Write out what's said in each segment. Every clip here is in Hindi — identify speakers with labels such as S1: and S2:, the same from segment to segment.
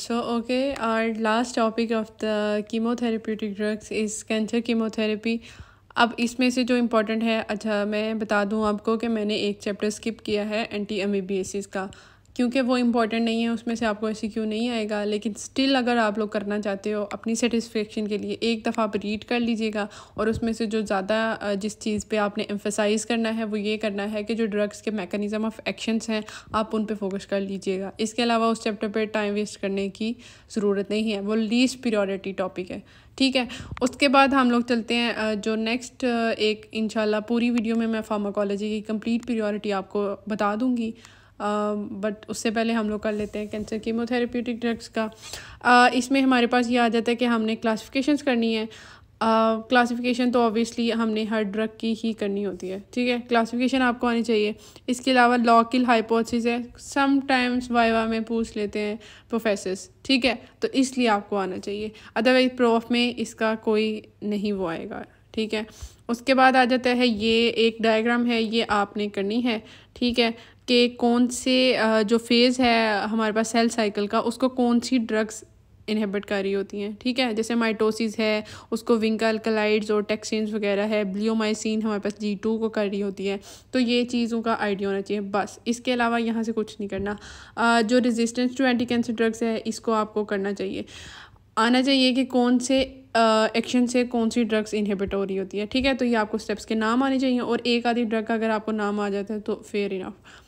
S1: so okay our last topic of the chemotherapeutic drugs is cancer chemotherapy अब इसमें से जो इम्पोर्टेंट है अच्छा मैं बता दूं आपको कि मैंने एक चैप्टर स्किप किया है एंटी एमीबीएसिस का क्योंकि वो इम्पॉर्टेंट नहीं है उसमें से आपको ऐसी क्यों e नहीं आएगा लेकिन स्टिल अगर आप लोग करना चाहते हो अपनी सेटिस्फेक्शन के लिए एक दफ़ा आप रीड कर लीजिएगा और उसमें से जो ज़्यादा जिस चीज़ पे आपने एम्फेसाइज करना है वो ये करना है कि जो ड्रग्स के मैकेनिज़म ऑफ एक्शंस हैं आप उन पर फोकस कर लीजिएगा इसके अलावा उस चैप्टर पर टाइम वेस्ट करने की ज़रूरत नहीं है वो लीस्ट प्रियोरिटी टॉपिक है ठीक है उसके बाद हम लोग चलते हैं जो नेक्स्ट एक इनशाला पूरी वीडियो में मैं फार्माकोलॉजी की कंप्लीट प्रियोरिटी आपको बता दूंगी बट um, उससे पहले हम लोग कर लेते हैं कैंसर कीमोथेरेप्यूटिक ड्रग्स का uh, इसमें हमारे पास ये आ जाता है कि हमने क्लासिफिकेशंस करनी है क्लासिफिकेशन uh, तो ऑब्वियसली हमने हर ड्रग की ही करनी होती है ठीक है क्लासिफिकेशन आपको आनी चाहिए इसके अलावा लॉकिल हाइपोथेसिस है समटाइम्स वाइवा में पूछ लेते हैं प्रोफेसर्स ठीक है तो इसलिए आपको आना चाहिए अदरवाइज प्रोफ में इसका कोई नहीं वो आएगा ठीक है उसके बाद आ जाता है ये एक डायग्राम है ये आपने करनी है ठीक है के कौन से जो फेज़ है हमारे पास सेल साइकिल का उसको कौन सी ड्रग्स इनहेबिट कर रही होती हैं ठीक है जैसे माइटोसिस है उसको विंका अल्कलाइड्स और टेक्सिन्स वगैरह है ब्लियोमाइसिन हमारे पास जी टू को कर रही होती है तो ये चीज़ों का आइडिया होना चाहिए बस इसके अलावा यहाँ से कुछ नहीं करना जो resistance to anti cancer drugs है इसको आपको करना चाहिए आना चाहिए कि कौन से एक्शन uh, से कौन सी ड्रग्स इनहिबिट हो रही होती है ठीक है तो ये आपको स्टेप्स के नाम आने चाहिए और एक आधी ड्रग का अगर आपको नाम आ जाता है तो फेयर इनफ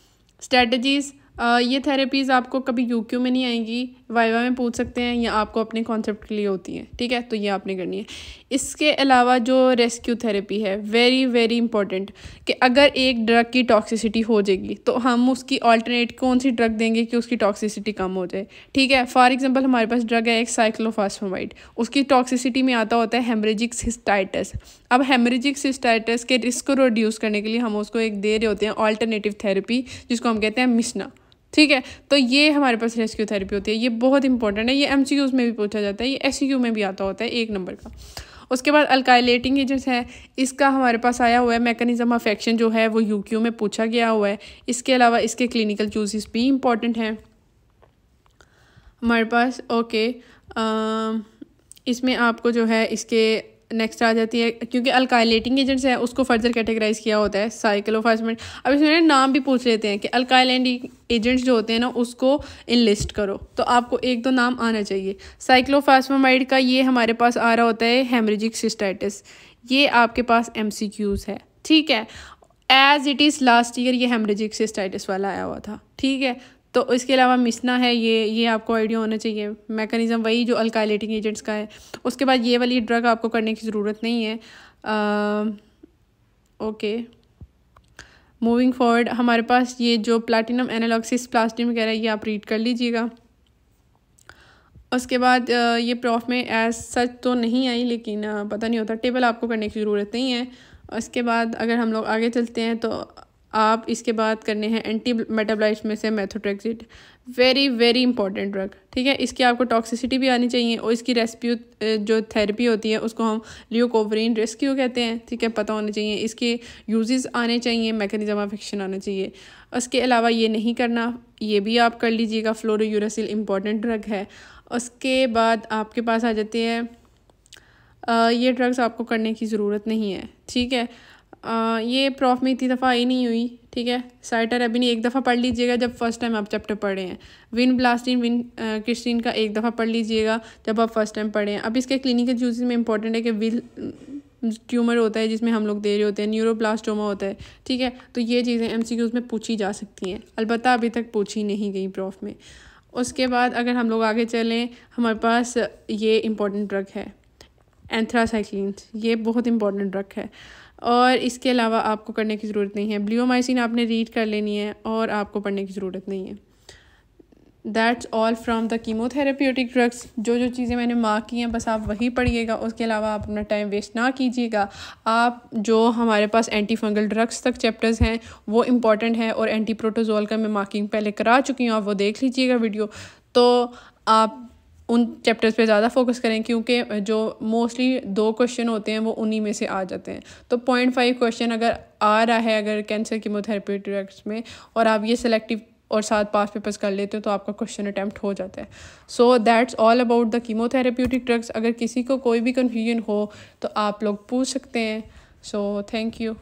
S1: strategies ये थेरेपीज़ आपको कभी यूक्यू में नहीं आएंगी वाइवा में पूछ सकते हैं या आपको अपने कॉन्सेप्ट के लिए होती हैं ठीक है तो ये आपने करनी है इसके अलावा जो रेस्क्यू थेरेपी है वेरी वेरी इंपॉर्टेंट कि अगर एक ड्रग की टॉक्सिसिटी हो जाएगी तो हम उसकी ऑल्टरनेट कौन सी ड्रग देंगे कि उसकी टॉक्सिसिटी कम हो जाए ठीक है फॉर एग्ज़ाम्पल हमारे पास ड्रग है एक साइक्लोफास्फोमाइड उसकी टॉक्सिसिटी में आता होता है हेमरेजिक सिस्टाइटस अब हेमरेजिक सिस्टाइटस के रिस्क को रोड्यूस करने के लिए हम उसको एक दे रहे होते हैं ऑल्टरनेटिव थेरेपी जिसको हम कहते हैं मिसना ठीक है तो ये हमारे पास रेस्क्यू थेरेपी होती है ये बहुत इंपॉर्टेंट है ये एम में भी पूछा जाता है ये एस में भी आता होता है एक नंबर का उसके बाद अल्काइलेटिंग एजेंट्स हैं इसका हमारे पास आया हुआ है मैकेनिज्म ऑफ एक्शन जो है वो यूक्यू में पूछा गया हुआ है इसके अलावा इसके क्लिनिकल चूजिस भी इम्पॉर्टेंट हैं हमारे पास ओके इसमें आपको जो है इसके नेक्स्ट आ जाती है क्योंकि अल्काइलेटिंग एजेंट्स हैं उसको फर्दर कैटेगराइज किया होता है साइकिलोफार्समेंट अब इसमें नाम भी पूछ लेते हैं कि अल्काइलेटिंग एजेंट्स जो होते हैं ना उसको इनलिस्ट करो तो आपको एक दो नाम आना चाहिए साइक्लोफास्मामाइड का ये हमारे पास आ रहा होता है हेमरेजिक सिस्टाइटिस ये आपके पास एम है ठीक है as it is last year ये हेमरेजिक सिस्टाइटिस वाला आया हुआ था ठीक है तो इसके अलावा मिसना है ये ये आपको आइडिया होना चाहिए मैकेनिज़्म वही जो अल्काइलेटिंग एजेंट्स का है उसके बाद ये वाली ड्रग आपको करने की ज़रूरत नहीं है आ, ओके मूविंग फॉरवर्ड हमारे पास ये जो प्लाटिनम एनालॉक्सिस प्लास्टिन वगैरह ये आप रीड कर लीजिएगा उसके बाद ये प्रॉफ में एज सच तो नहीं आई लेकिन पता नहीं होता टेबल आपको करने की ज़रूरत नहीं है उसके बाद अगर हम लोग आगे चलते हैं तो आप इसके बाद करने हैं एंटी मेटाबलाइट्स में से methotrexate very very important drug ठीक है इसकी आपको टॉक्सिसिटी भी आनी चाहिए और इसकी रेस्क्यू जो थेरेपी होती है उसको हम लियोकोवरीन रेस्क्यू कहते हैं ठीक है पता होना चाहिए इसके यूजेस आने चाहिए मैकेनिज्म ऑफ एक्शन आना चाहिए उसके अलावा ये नहीं करना ये भी आप कर लीजिएगा फ्लोरोयूरासिल इंपॉर्टेंट ड्रग है उसके बाद आपके पास आ जाती है ये ड्रग्स आपको करने की ज़रूरत नहीं है ठीक है आ, ये प्रॉफ में इतनी दफ़ा आई नहीं हुई ठीक है साइटर अभी नहीं एक दफ़ा पढ़ लीजिएगा जब फर्स्ट टाइम आप चैप्टर पढ़े हैं विन ब्लास्टिन विन क्रिस्टीन का एक दफ़ा पढ़ लीजिएगा जब आप फर्स्ट टाइम पढ़े हैं अब इसके क्लिनिकल यूज में इंपॉर्टेंट है कि विल ट्यूमर होता है जिसमें हम लोग दे रहे होते हैं न्यूरोप्लास्टोमा होता है ठीक है तो ये चीज़ें एम में पूछी जा सकती हैं अलबत् अभी तक पूछी नहीं गई प्रॉफ में उसके बाद अगर हम लोग आगे चलें हमारे पास ये इम्पोर्टेंट ड्रग है एंथ्रासाइक्लिन ये बहुत इंपॉर्टेंट ड्रग है और इसके अलावा आपको करने की ज़रूरत नहीं है ब्लियोमाइसिन आपने रीड कर लेनी है और आपको पढ़ने की ज़रूरत नहीं है that's all from the chemotherapeutic drugs जो जो चीज़ें मैंने मार्क की हैं बस आप वही पढ़िएगा उसके अलावा आप अपना टाइम वेस्ट ना कीजिएगा आप जो हमारे पास एंटी फंगल ड्रग्स तक चैप्टर्स हैं वो इम्पॉर्टेंट हैं और एंटी प्रोटोजोल का मैं मार्किंग पहले करा चुकी हूँ आप वो देख लीजिएगा वीडियो तो आप उन चैप्टर्स पे ज़्यादा फोकस करें क्योंकि जो मोस्टली दो क्वेश्चन होते हैं वो उन्हीं में से आ जाते हैं तो पॉइंट फाइव क्वेश्चन अगर आ रहा है अगर कैंसर कीमोथेरेपी ड्रग्स में और आप ये सेलेक्टिव और सात पास पेपर्स कर लेते हो तो आपका क्वेश्चन अटैम्प्ट हो जाता है so that's all about the chemotherapeutic drugs अगर किसी को कोई भी कन्फ्यूजन हो तो आप लोग पूछ सकते हैं सो थैंक यू